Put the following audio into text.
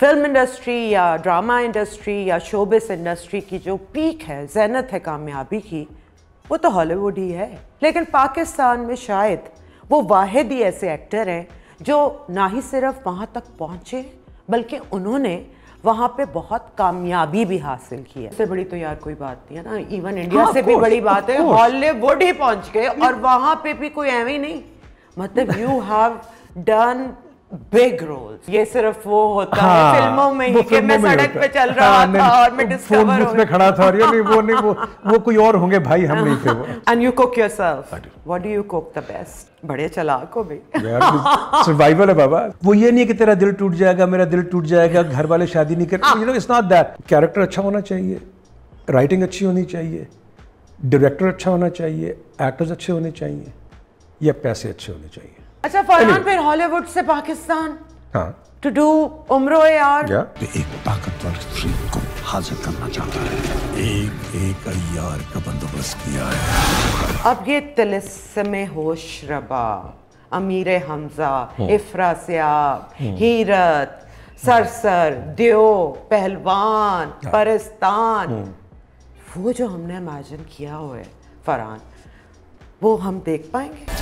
Film industry या drama industry या showbiz industry की जो पीक है जैनत है कामयाबी की वो तो हॉलीवुड ही है लेकिन पाकिस्तान में शायद वो वाहिद ही ऐसे एक्टर हैं जो ना ही सिर्फ वहाँ तक पहुँचे बल्कि उन्होंने वहाँ पे बहुत कामयाबी भी हासिल की है इससे बड़ी तो यार कोई बात नहीं है ना इवन इंडिया हाँ, से भी बड़ी बात है हॉलीवुड ही पहुँच गए और वहाँ पे भी कोई एवं ही नहीं मतलब you have done big roles ये सिर्फ वो होता हाँ, है फिल्मों में ही कि मैं सड़क पे चल रहा हाँ, था और मैं डिस्कवर हो पे खड़ा था और ये नहीं वो नहीं वो वो कोई और होंगे भाई हम नहीं थे वो and you cook yourself what do you cook the best बड़े चलाक हो भाई सर्वाइवल है बाबा वो ये नहीं कि तेरा दिल टूट जाएगा मेरा दिल टूट जाएगा घर वाले शादी नहीं करते you know it's not that character अच्छा होना चाहिए राइटिंग अच्छी होनी चाहिए डायरेक्टर अच्छा होना चाहिए एक्टर्स अच्छे होने चाहिए या पैसे अच्छे होने चाहिए अच्छा फरहान anyway. फिर हॉलीवुड से पाकिस्तान हाँ टू डू उम्र यार yeah. एक ताकतवर स्त्री को हाजिर करना चाहता है एक एक अयार का बंदोबस्त किया है अब ये तिलस्म होशरबा अमीर हमजा हाँ। इफरा सियाब हाँ। हीरत सरसर देव पहलवान हाँ। परिस्तान वो जो हमने इमेजिन किया हुआ है फरहान वो हम देख पाएंगे